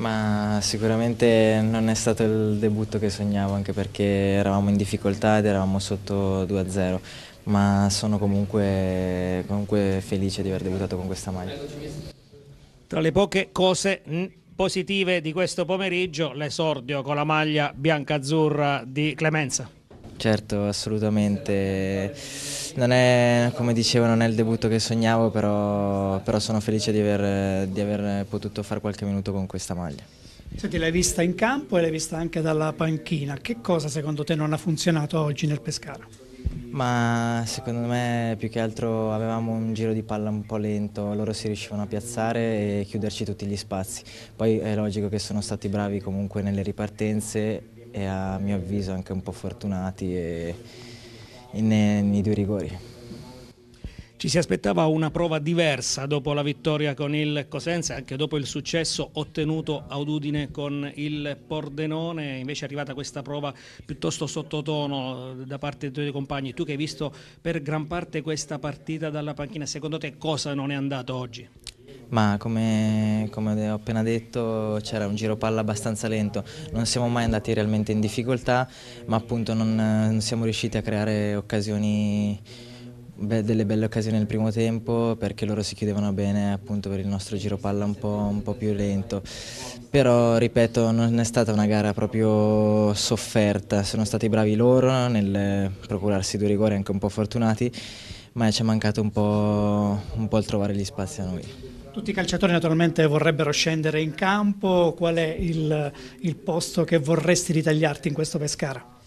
Ma sicuramente non è stato il debutto che sognavo, anche perché eravamo in difficoltà ed eravamo sotto 2-0, ma sono comunque, comunque felice di aver debuttato con questa maglia. Tra le poche cose positive di questo pomeriggio, l'esordio con la maglia bianca-azzurra di Clemenza. Certo, assolutamente. Non è, come dicevo, non è il debutto che sognavo, però, però sono felice di aver, di aver potuto fare qualche minuto con questa maglia. Senti, l'hai vista in campo e l'hai vista anche dalla panchina. Che cosa secondo te non ha funzionato oggi nel Pescara? Ma secondo me più che altro avevamo un giro di palla un po' lento, loro si riuscivano a piazzare e chiuderci tutti gli spazi. Poi è logico che sono stati bravi comunque nelle ripartenze e a mio avviso anche un po' fortunati. E eh, nei, nei due rigori. Ci si aspettava una prova diversa dopo la vittoria con il Cosenza, anche dopo il successo ottenuto a Udine con il Pordenone, invece è arrivata questa prova piuttosto sottotono eh, da parte dei tuoi compagni. Tu che hai visto per gran parte questa partita dalla panchina, secondo te cosa non è andato oggi? ma come, come, ho appena detto c'era un giro palla abbastanza lento, non siamo mai andati realmente in difficoltà, ma appunto non, non siamo riusciti a creare occasioni, beh, delle belle occasioni nel primo tempo perché loro si chiudevano bene appunto per il nostro giro palla un po', un po più lento. Però ripeto non è stata una gara proprio sofferta, sono stati bravi loro nel procurarsi due rigori anche un po' fortunati ma ci è mancato un po', un po il trovare gli spazi a noi. Tutti i calciatori naturalmente vorrebbero scendere in campo, qual è il, il posto che vorresti ritagliarti in questo Pescara?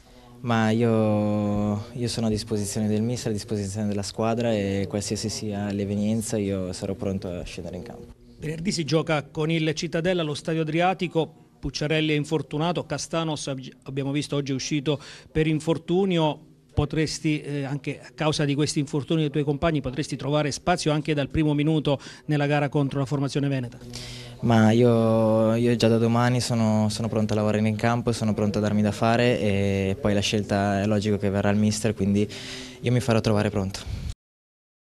Ma io, io, sono a disposizione del mister, a disposizione della squadra e qualsiasi sia l'evenienza io sarò pronto a scendere in campo. Venerdì si gioca con il Cittadella allo Stadio Adriatico, Pucciarelli è infortunato, Castanos abbiamo visto oggi è uscito per infortunio, potresti eh, anche a causa di questi infortuni dei tuoi compagni potresti trovare spazio anche dal primo minuto nella gara contro la formazione Veneta? Ma io, io già da domani sono, sono, pronto a lavorare in campo, sono pronto a darmi da fare e poi la scelta è logico che verrà il mister, quindi io mi farò trovare pronto.